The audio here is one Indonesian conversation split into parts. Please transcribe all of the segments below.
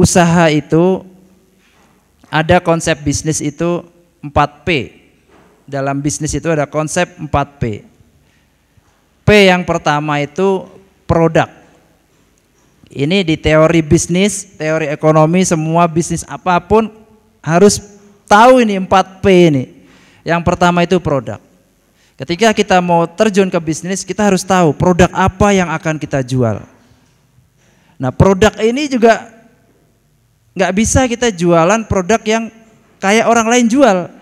usaha itu ada konsep bisnis itu 4P. Dalam bisnis itu ada konsep 4P. P yang pertama itu produk. Ini di teori bisnis, teori ekonomi, semua bisnis apapun harus tahu ini 4P ini. Yang pertama itu produk. Ketika kita mau terjun ke bisnis, kita harus tahu produk apa yang akan kita jual. Nah, produk ini juga Gak bisa kita jualan produk yang kayak orang lain jual.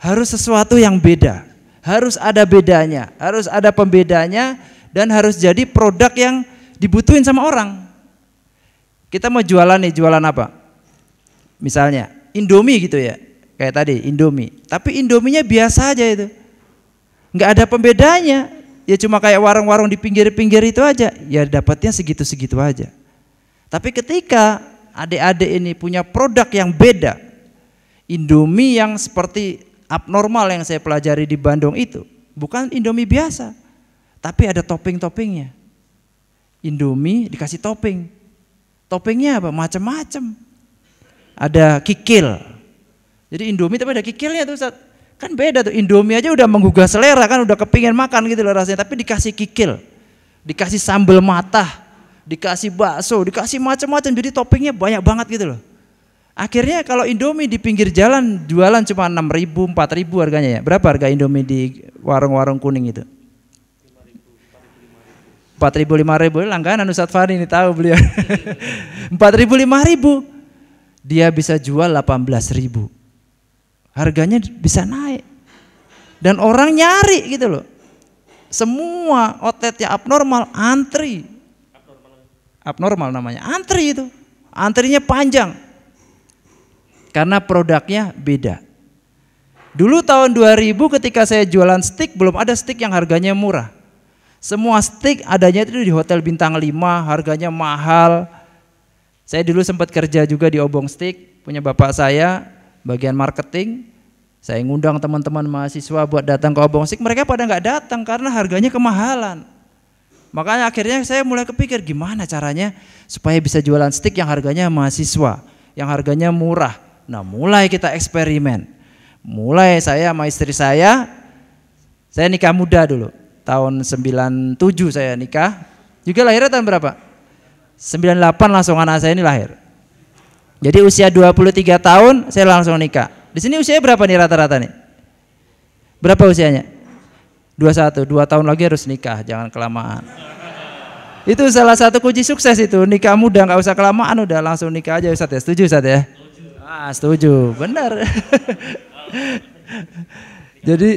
Harus sesuatu yang beda. Harus ada bedanya, harus ada pembedanya dan harus jadi produk yang dibutuhin sama orang. Kita mau jualan nih, jualan apa? Misalnya Indomie gitu ya, kayak tadi Indomie. Tapi Indominya biasa aja itu. Nggak ada pembedanya, ya cuma kayak warung-warung di pinggir-pinggir itu aja. Ya dapatnya segitu-segitu aja. Tapi ketika adik-adik ini punya produk yang beda. Indomie yang seperti abnormal yang saya pelajari di Bandung itu. Bukan Indomie biasa, tapi ada topping-toppingnya. Indomie dikasih topping. Toppingnya apa? Macam-macam. Ada kikil. Jadi Indomie tapi ada kikilnya tuh Ustaz. Kan beda tuh, Indomie aja udah menggugah selera kan, udah kepingin makan gitu loh rasanya. Tapi dikasih kikil, dikasih sambal matah, dikasih bakso, dikasih macam-macam. Jadi toppingnya banyak banget gitu loh. Akhirnya kalau Indomie di pinggir jalan jualan cuma 6 ribu, 4 ribu harganya ya. Berapa harga Indomie di warung-warung kuning itu? 4 ribu, 5 ribu. Langganan Ustaz Fahri ini tahu beliau. 4 ribu, Dia bisa jual 18 ribu. Harganya bisa naik. Dan orang nyari gitu loh. Semua yang abnormal antri abnormal namanya. Antri itu. Antrinya panjang. Karena produknya beda. Dulu tahun 2000 ketika saya jualan stick belum ada stick yang harganya murah. Semua stick adanya itu di hotel bintang 5, harganya mahal. Saya dulu sempat kerja juga di Obong Stick, punya bapak saya bagian marketing. Saya ngundang teman-teman mahasiswa buat datang ke Obong Stick, mereka pada nggak datang karena harganya kemahalan. Makanya akhirnya saya mulai kepikir gimana caranya supaya bisa jualan stick yang harganya mahasiswa, yang harganya murah. Nah mulai kita eksperimen. Mulai saya sama istri saya, saya nikah muda dulu. Tahun 97 saya nikah. Juga lahirnya tahun berapa? 98 langsung anak saya ini lahir. Jadi usia 23 tahun saya langsung nikah. Di sini usianya berapa nih rata-rata nih? Berapa usianya? 21, dua tahun lagi harus nikah, jangan kelamaan. Itu salah satu kunci sukses itu, nikah muda nggak usah kelamaan udah langsung nikah aja Ustaz ya. Setuju Ustaz ya? Setuju. Ah, setuju. Benar. Jadi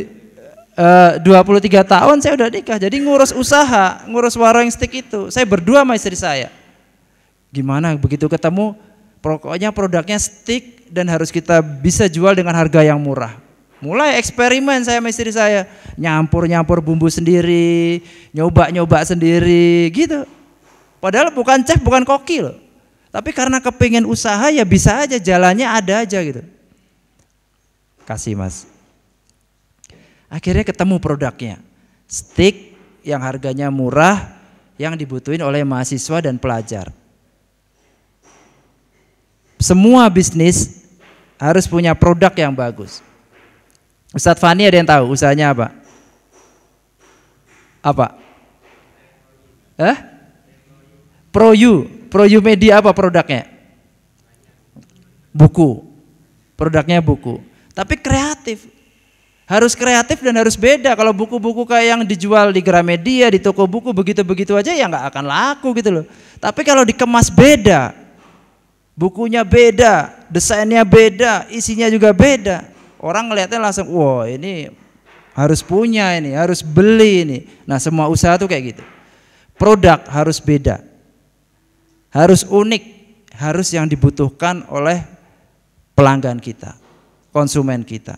eh, Uh, 23 tahun saya udah nikah, jadi ngurus usaha, ngurus warung stick itu. Saya berdua sama istri saya. Gimana begitu ketemu, pokoknya produknya stick dan harus kita bisa jual dengan harga yang murah. Mulai eksperimen saya sama istri saya, nyampur-nyampur bumbu sendiri, nyoba-nyoba sendiri, gitu. Padahal bukan chef, bukan koki loh. Tapi karena kepingin usaha ya bisa aja, jalannya ada aja gitu. Kasih mas. Akhirnya ketemu produknya. Stick yang harganya murah, yang dibutuhin oleh mahasiswa dan pelajar. Semua bisnis harus punya produk yang bagus. Ustadz Fani ada yang tahu usahanya apa? Apa? Eh? pro you Media apa produknya? Buku. Produknya buku. Tapi kreatif. Harus kreatif dan harus beda. Kalau buku-buku kayak yang dijual di Gramedia, di toko buku begitu-begitu aja ya nggak akan laku gitu loh. Tapi kalau dikemas beda, bukunya beda, desainnya beda, isinya juga beda orang ngelihatnya langsung wah ini harus punya ini harus beli ini nah semua usaha tuh kayak gitu produk harus beda harus unik harus yang dibutuhkan oleh pelanggan kita konsumen kita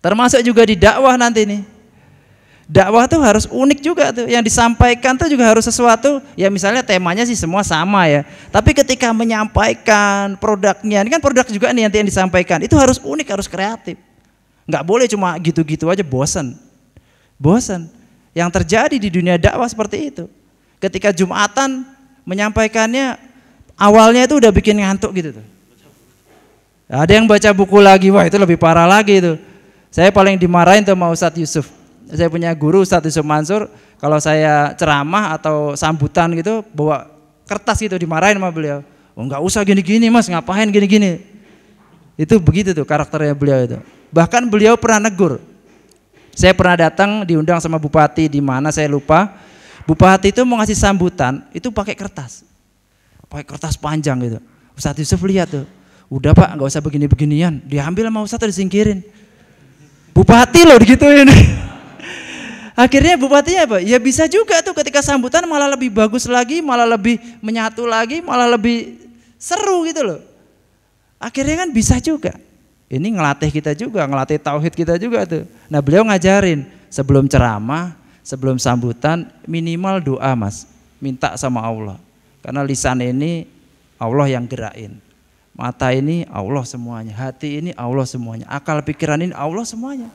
termasuk juga di dakwah nanti nih dakwah tuh harus unik juga tuh yang disampaikan tuh juga harus sesuatu ya misalnya temanya sih semua sama ya tapi ketika menyampaikan produknya ini kan produk juga nih nanti yang disampaikan itu harus unik harus kreatif nggak boleh cuma gitu-gitu aja bosan, bosan. yang terjadi di dunia dakwah seperti itu ketika jumatan menyampaikannya awalnya itu udah bikin ngantuk gitu tuh ada yang baca buku lagi wah itu lebih parah lagi itu saya paling dimarahin tuh sama Ustadz Yusuf saya punya guru Ustaz Yusuf Mansur, kalau saya ceramah atau sambutan gitu bawa kertas gitu dimarahin sama beliau. Oh, nggak usah gini-gini mas, ngapain gini-gini. Itu begitu tuh karakternya beliau itu. Bahkan beliau pernah negur. Saya pernah datang diundang sama bupati di mana saya lupa. Bupati itu mau ngasih sambutan, itu pakai kertas. Pakai kertas panjang gitu. Ustaz Yusuf lihat tuh. Udah pak, nggak usah begini-beginian. Diambil sama Ustaz, disingkirin. Bupati loh digituin. Akhirnya bupatinya apa? Ya bisa juga tuh ketika sambutan malah lebih bagus lagi, malah lebih menyatu lagi, malah lebih seru gitu loh. Akhirnya kan bisa juga. Ini ngelatih kita juga, ngelatih tauhid kita juga tuh. Nah beliau ngajarin sebelum ceramah, sebelum sambutan minimal doa mas. Minta sama Allah. Karena lisan ini Allah yang gerakin. Mata ini Allah semuanya, hati ini Allah semuanya, akal pikiran ini Allah semuanya.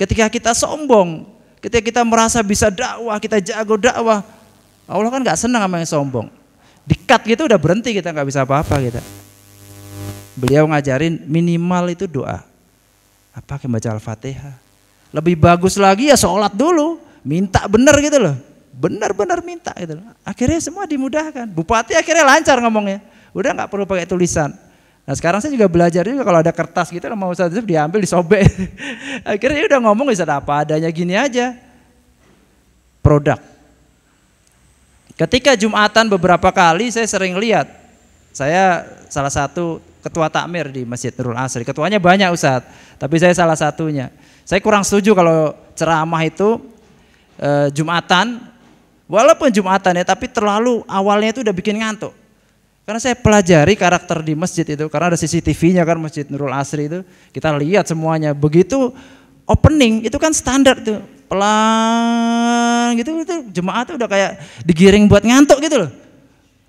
Ketika kita sombong, Ketika kita merasa bisa dakwah, kita jago dakwah, Allah kan nggak senang sama yang sombong. Dikat gitu udah berhenti kita nggak bisa apa-apa kita. Beliau ngajarin minimal itu doa. Apa yang baca Al-Fatihah. Lebih bagus lagi ya sholat dulu. Minta bener gitu loh. bener-bener minta gitu loh. Akhirnya semua dimudahkan. Bupati akhirnya lancar ngomongnya. Udah nggak perlu pakai tulisan Nah sekarang saya juga belajar juga kalau ada kertas gitu sama Ustaz Yusuf diambil disobek. Akhirnya udah ngomong bisa apa adanya gini aja. Produk. Ketika Jumatan beberapa kali saya sering lihat. Saya salah satu ketua takmir di Masjid Nurul Asri. Ketuanya banyak Ustaz, tapi saya salah satunya. Saya kurang setuju kalau ceramah itu eh, Jumatan. Walaupun Jumatan ya, tapi terlalu awalnya itu udah bikin ngantuk karena saya pelajari karakter di masjid itu, karena ada CCTV-nya kan Masjid Nurul Asri itu, kita lihat semuanya. Begitu opening itu kan standar tuh, pelan gitu itu jemaat tuh udah kayak digiring buat ngantuk gitu loh.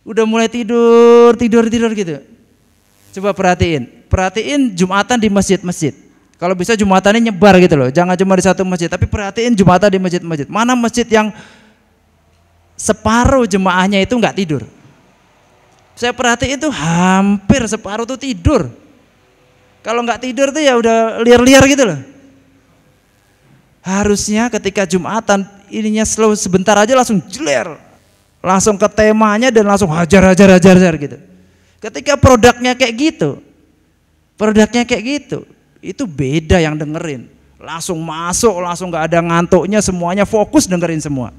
Udah mulai tidur, tidur, tidur gitu. Coba perhatiin, perhatiin Jumatan di masjid-masjid. Kalau bisa Jumatannya nyebar gitu loh, jangan cuma di satu masjid, tapi perhatiin Jumatan di masjid-masjid. Mana masjid yang separuh jemaahnya itu nggak tidur? Saya perhatiin tuh hampir separuh tuh tidur. Kalau nggak tidur tuh ya udah liar-liar gitu loh. Harusnya ketika Jumatan ininya slow sebentar aja langsung jeler. Langsung ke temanya dan langsung hajar hajar hajar hajar gitu. Ketika produknya kayak gitu, produknya kayak gitu, itu beda yang dengerin. Langsung masuk, langsung nggak ada ngantuknya, semuanya fokus dengerin semua.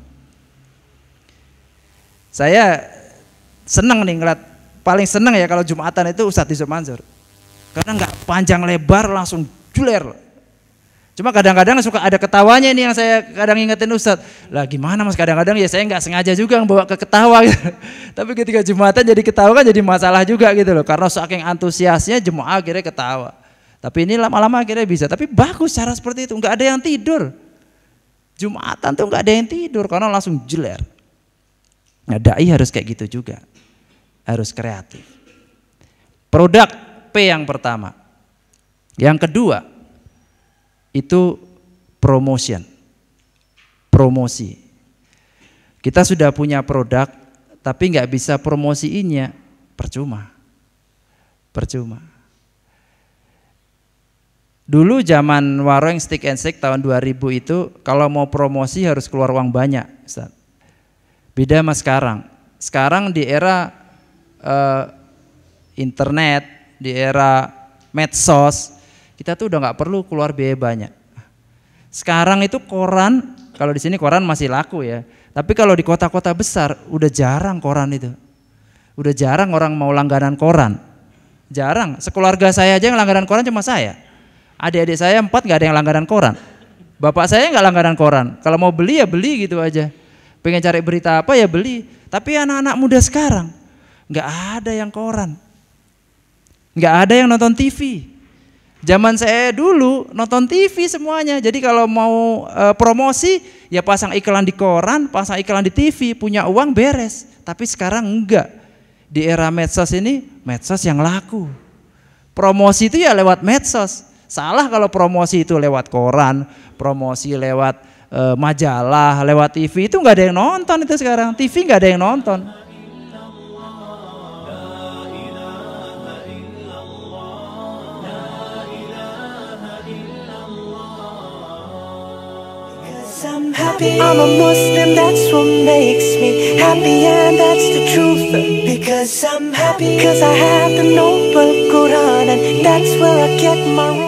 Saya seneng nih ngeliat paling seneng ya kalau jumatan itu Ustadz Yusuf Mansur karena nggak panjang lebar langsung juler cuma kadang-kadang suka ada ketawanya ini yang saya kadang ingetin Ustadz lah gimana mas kadang-kadang ya saya nggak sengaja juga bawa ke ketawa gitu. tapi ketika jumatan jadi ketawa kan jadi masalah juga gitu loh karena saking antusiasnya jemaah akhirnya ketawa tapi ini lama-lama akhirnya bisa tapi bagus cara seperti itu nggak ada yang tidur Jumatan tuh nggak ada yang tidur karena langsung jeler. Nah, dai harus kayak gitu juga harus kreatif. Produk P yang pertama. Yang kedua itu promotion. Promosi. Kita sudah punya produk tapi nggak bisa promosiinnya, percuma. Percuma. Dulu zaman warung stick and stick tahun 2000 itu kalau mau promosi harus keluar uang banyak, Ustaz. Beda sama sekarang. Sekarang di era uh, internet, di era medsos, kita tuh udah nggak perlu keluar biaya banyak. Sekarang itu koran, kalau di sini koran masih laku ya. Tapi kalau di kota-kota besar udah jarang koran itu. Udah jarang orang mau langganan koran. Jarang. Sekeluarga saya aja yang langganan koran cuma saya. Adik-adik saya empat nggak ada yang langganan koran. Bapak saya nggak langganan koran. Kalau mau beli ya beli gitu aja. Pengen cari berita apa ya beli. Tapi anak-anak muda sekarang Nggak ada yang koran. Nggak ada yang nonton TV. Zaman saya dulu nonton TV semuanya. Jadi kalau mau e, promosi ya pasang iklan di koran, pasang iklan di TV, punya uang beres. Tapi sekarang enggak. Di era medsos ini medsos yang laku. Promosi itu ya lewat medsos. Salah kalau promosi itu lewat koran, promosi lewat e, majalah, lewat TV itu nggak ada yang nonton itu sekarang. TV nggak ada yang nonton. i I'm happy I'm a Muslim, that's what makes me happy And that's the truth Because I'm happy Cause I have the noble Quran And that's where I get my